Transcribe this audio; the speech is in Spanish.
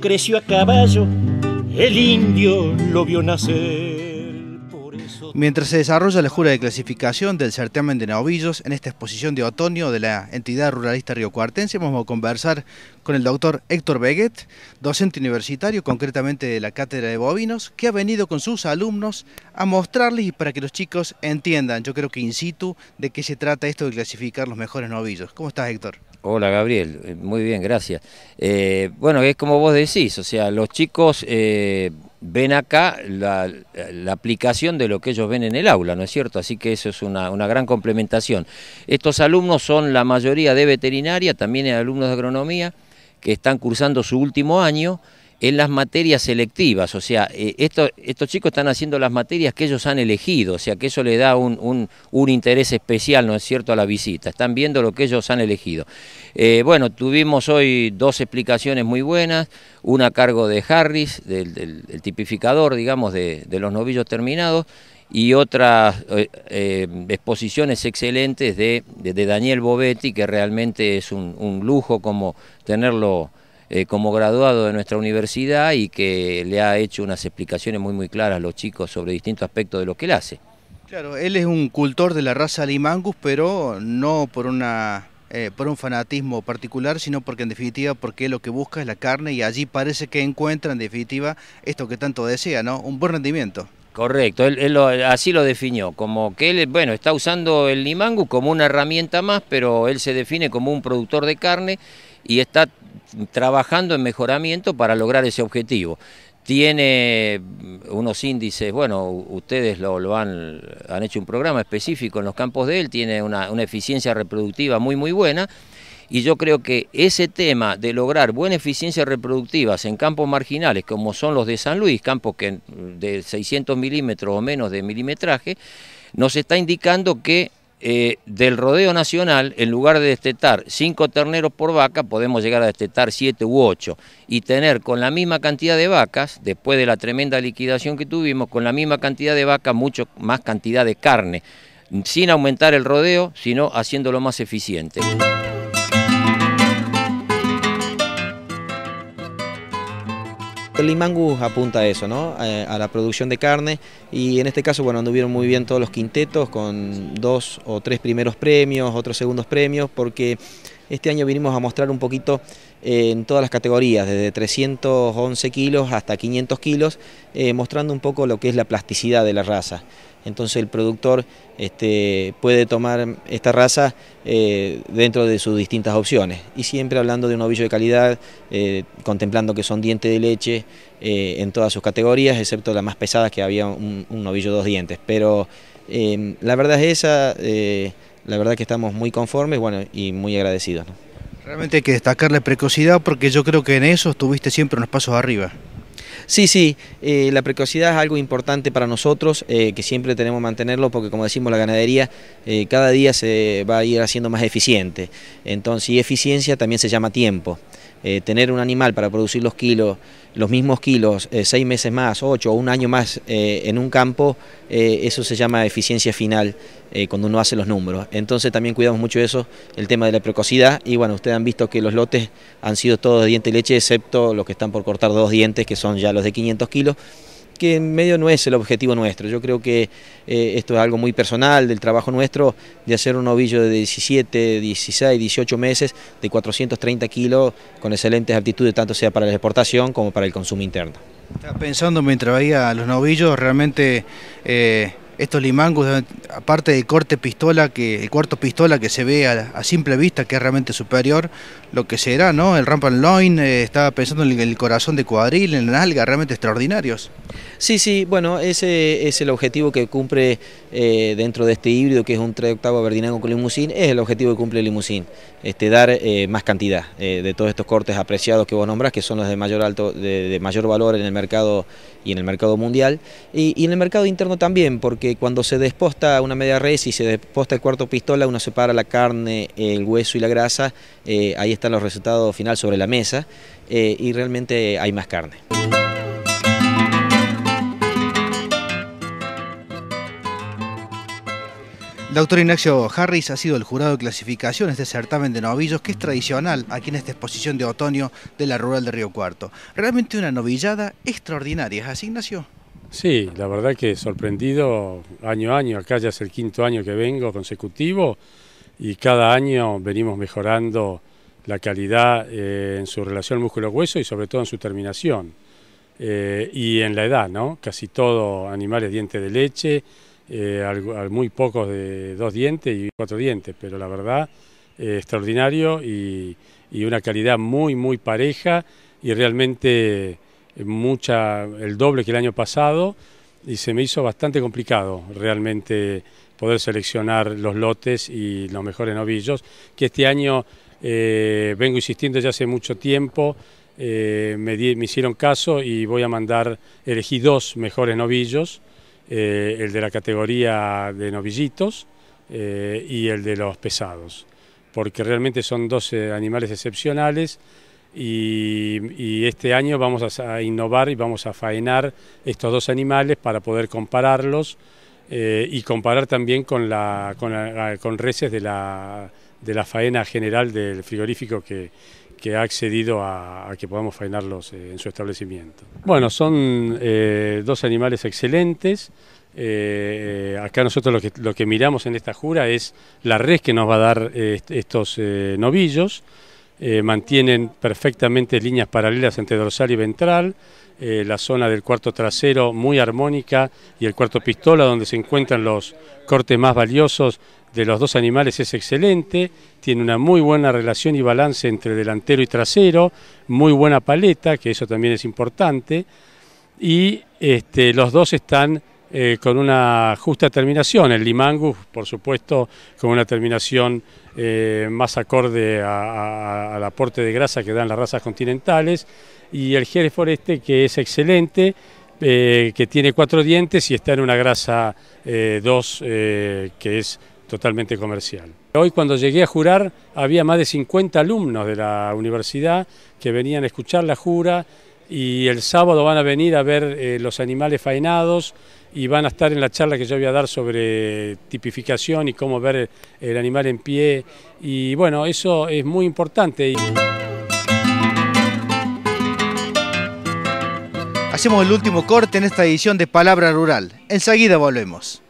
creció a caballo, el indio lo vio nacer. Mientras se desarrolla la jura de clasificación del certamen de novillos, en esta exposición de otoño de la entidad ruralista Cuartense, vamos a conversar con el doctor Héctor Beguet, docente universitario, concretamente de la Cátedra de Bovinos, que ha venido con sus alumnos a mostrarles y para que los chicos entiendan, yo creo que in situ, de qué se trata esto de clasificar los mejores novillos. ¿Cómo estás, Héctor? Hola Gabriel, eh, muy bien, gracias. Eh, bueno, es como vos decís, o sea, los chicos eh, ven acá la, aplicación de lo que ellos ven en el aula, ¿no es cierto? Así que eso es una, una, gran complementación. Estos alumnos son la mayoría de veterinaria, también alumnos de agronomía, que están cursando su último año en las materias selectivas, o sea, eh, estos, chicos están haciendo las materias que ellos han elegido, o sea, que eso le da un, un, interés especial, ¿no es cierto?, a la visita, están viendo lo que ellos han elegido. Eh, bueno, tuvimos hoy dos explicaciones muy buenas, una a cargo de Harris, del, tipificador, digamos, de, los novillos terminados, y otras eh, exposiciones excelentes de, Daniel Bovetti, que realmente es un lujo como tenerlo eh, como graduado de nuestra universidad y que le ha hecho unas explicaciones muy muy claras a los chicos sobre distintos aspectos de lo que él hace. Claro, él es un cultor de la raza Limangus, pero no por una eh, por un fanatismo particular, sino porque en definitiva porque lo que busca es la carne y allí parece que encuentra en definitiva esto que tanto desea, ¿no? Un buen rendimiento. Correcto, él, así lo definió, como que él, bueno, está usando el Limangus como una herramienta más, pero él se define como un productor de carne y está trabajando en mejoramiento para lograr ese objetivo. Tiene unos índices, bueno, ustedes lo, han, hecho un programa específico en los campos de él, tiene una, eficiencia reproductiva muy, muy buena. Y yo creo que ese tema de lograr buena eficiencia reproductiva en campos marginales, como son los de San Luis, campos que de 600 milímetros o menos de milimetraje, nos está indicando que eh, del rodeo nacional, en lugar de destetar cinco terneros por vaca, podemos llegar a destetar siete u ocho y tener con la misma cantidad de vacas, después de la tremenda liquidación que tuvimos, con la misma cantidad de vacas, mucho más cantidad de carne, sin aumentar el rodeo, sino haciéndolo más eficiente. El Limangus apunta a eso, ¿no? Eh, a la producción de carne y en este caso, bueno, anduvieron muy bien todos los quintetos con dos o tres primeros premios, otros segundos premios, porque este año vinimos a mostrar un poquito en todas las categorías, desde 311 kilos hasta 500 kilos, eh, mostrando un poco lo que es la plasticidad de la raza. Entonces el productor este, puede tomar esta raza eh, dentro de sus distintas opciones y siempre hablando de un ovillo de calidad, eh, contemplando que son dientes de leche en todas sus categorías, excepto las más pesadas que había un, novillo dos dientes. Pero la verdad es esa, la verdad que estamos muy conformes bueno, y muy agradecidos. Realmente hay que destacar la precocidad porque yo creo que en eso estuviste siempre unos pasos arriba. Sí, sí, eh, la precocidad es algo importante para nosotros, eh, que siempre tenemos que mantenerlo porque como decimos la ganadería eh, cada día se va a ir haciendo más eficiente. Entonces, y eficiencia también se llama tiempo. Eh, tener un animal para producir los kilos, los mismos kilos, eh, seis meses más, ocho o un año más eh, en un campo, eso se llama eficiencia final cuando uno hace los números. Entonces también cuidamos mucho eso, el tema de la precocidad y bueno, ustedes han visto que los lotes han sido todos de diente y leche excepto los que están por cortar dos dientes que son ya los de 500 kilos que en medio no es el objetivo nuestro. Yo creo que eh, esto es algo muy personal del trabajo nuestro, de hacer un ovillo de 17, 16, 18 meses, de 430 kilos, con excelentes aptitudes, tanto sea para la exportación como para el consumo interno. Estaba pensando mientras veía los novillos, realmente... Eh, estos limangos, eh, aparte del corte pistola, que el cuarto pistola que se ve a, simple vista, que es realmente superior, lo que será, ¿no? El Rampant Loin eh, estaba pensando en el corazón de cuadril, en la nalga, realmente extraordinarios. Sí, sí, bueno, ese es el objetivo que cumple eh, dentro de este híbrido, que es un 3 octavo verdinango con limusín, es el objetivo que cumple el limusín, este, dar más cantidad de todos estos cortes apreciados que vos nombras, que son los de mayor, alto, de, mayor valor en el mercado y en el mercado mundial, y en el mercado interno también, porque cuando se desposta una media res y se desposta el cuarto pistola, uno separa la carne, el hueso y la grasa, eh, ahí están los resultados final sobre la mesa eh, y realmente hay más carne. Doctor Ignacio Harris ha sido el jurado de clasificaciones de certamen de novillos que es tradicional aquí en esta exposición de otoño de la rural de Río Cuarto. Realmente una novillada extraordinaria, ¿es así Ignacio? Sí, la verdad que sorprendido año a año, acá ya es el quinto año que vengo consecutivo y cada año venimos mejorando la calidad eh, en su relación músculo-hueso y sobre todo en su terminación eh, y en la edad, ¿no? Casi todo animales dientes de leche, eh, muy pocos de dos dientes y cuatro dientes, pero la verdad extraordinario y una calidad muy, muy pareja y realmente eh, mucha, el doble que el año pasado y se me hizo bastante complicado realmente poder seleccionar los lotes y los mejores novillos, que este año eh, vengo insistiendo ya hace mucho tiempo, eh, me, hicieron caso y voy a mandar, elegí dos mejores novillos, el de la categoría de novillitos y el de los pesados, porque realmente son dos animales excepcionales. Y, este año vamos a, innovar y vamos a faenar estos dos animales para poder compararlos eh, y comparar también con, la, reses de la, faena general del frigorífico que, ha accedido a, que podamos faenarlos eh, en su establecimiento. Bueno, son eh, dos animales excelentes. acá nosotros lo que, lo que, miramos en esta jura es la res que nos va a dar estos novillos. Eh, mantienen perfectamente líneas paralelas entre dorsal y ventral, eh, la zona del cuarto trasero muy armónica y el cuarto pistola donde se encuentran los cortes más valiosos de los dos animales es excelente, tiene una muy buena relación y balance entre delantero y trasero, muy buena paleta, que eso también es importante, y este, los dos están eh, con una justa terminación. El Limangus, por supuesto, con una terminación eh, más acorde al aporte de grasa que dan las razas continentales. Y el Jerez Foreste, que es excelente, eh, que tiene cuatro dientes y está en una grasa 2 que es totalmente comercial. Hoy cuando llegué a jurar había más de 50 alumnos de la universidad que venían a escuchar la jura y el sábado van a venir a ver los animales faenados y van a estar en la charla que yo voy a dar sobre tipificación y cómo ver el animal en pie. Y bueno, eso es muy importante. Hacemos el último corte en esta edición de Palabra Rural. Enseguida volvemos.